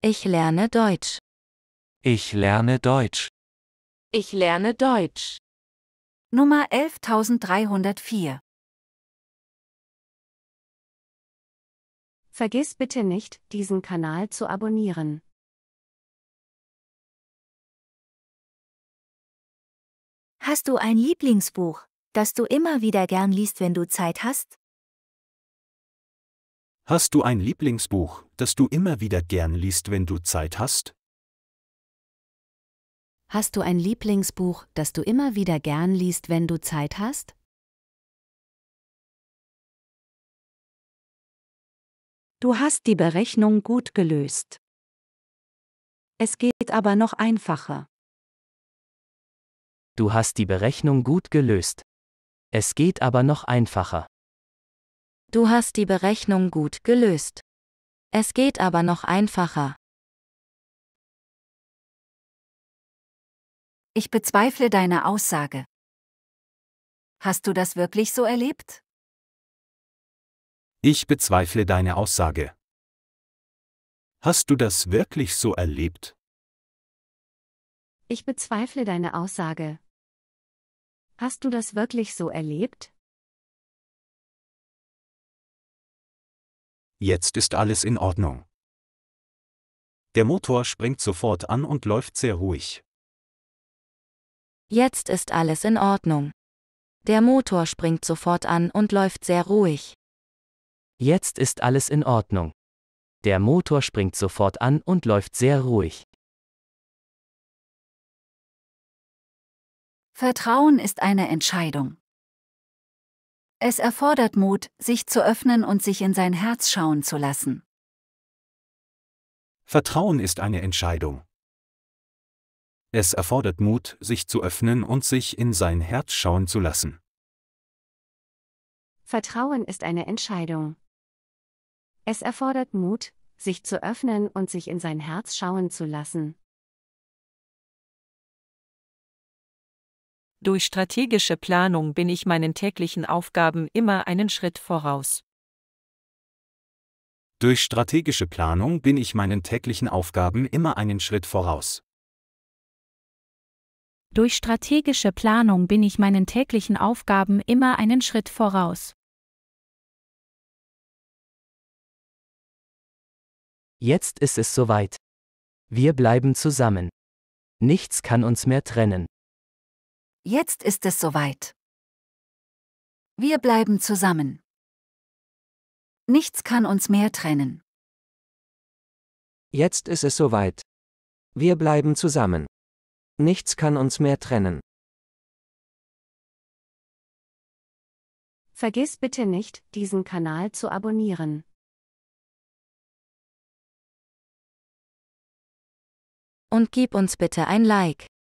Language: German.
Ich lerne Deutsch. Ich lerne Deutsch. Ich lerne Deutsch. Nummer 11304. Vergiss bitte nicht, diesen Kanal zu abonnieren. Hast du ein Lieblingsbuch, das du immer wieder gern liest, wenn du Zeit hast? Hast du ein Lieblingsbuch, das du immer wieder gern liest, wenn du Zeit hast? Hast du ein Lieblingsbuch, das du immer wieder gern liest, wenn du Zeit hast? Du hast die Berechnung gut gelöst. Es geht aber noch einfacher. Du hast die Berechnung gut gelöst. Es geht aber noch einfacher. Du hast die Berechnung gut gelöst. Es geht aber noch einfacher. Ich bezweifle deine Aussage. Hast du das wirklich so erlebt? Ich bezweifle deine Aussage. Hast du das wirklich so erlebt? Ich bezweifle deine Aussage. Hast du das wirklich so erlebt? Jetzt ist alles in Ordnung. Der Motor springt sofort an und läuft sehr ruhig. Jetzt ist alles in Ordnung. Der Motor springt sofort an und läuft sehr ruhig. Jetzt ist alles in Ordnung. Der Motor springt sofort an und läuft sehr ruhig. Vertrauen ist eine Entscheidung. Es erfordert Mut, sich zu öffnen und sich in sein Herz schauen zu lassen. Vertrauen ist eine Entscheidung. Es erfordert Mut, sich zu öffnen und sich in sein Herz schauen zu lassen. Vertrauen ist eine Entscheidung. Es erfordert Mut, sich zu öffnen und sich in sein Herz schauen zu lassen. Durch strategische Planung bin ich meinen täglichen Aufgaben immer einen Schritt voraus. Durch strategische Planung bin ich meinen täglichen Aufgaben immer einen Schritt voraus. Durch strategische Planung bin ich meinen täglichen Aufgaben immer einen Schritt voraus. Jetzt ist es soweit. Wir bleiben zusammen. Nichts kann uns mehr trennen. Jetzt ist es soweit. Wir bleiben zusammen. Nichts kann uns mehr trennen. Jetzt ist es soweit. Wir bleiben zusammen. Nichts kann uns mehr trennen. Vergiss bitte nicht, diesen Kanal zu abonnieren. Und gib uns bitte ein Like.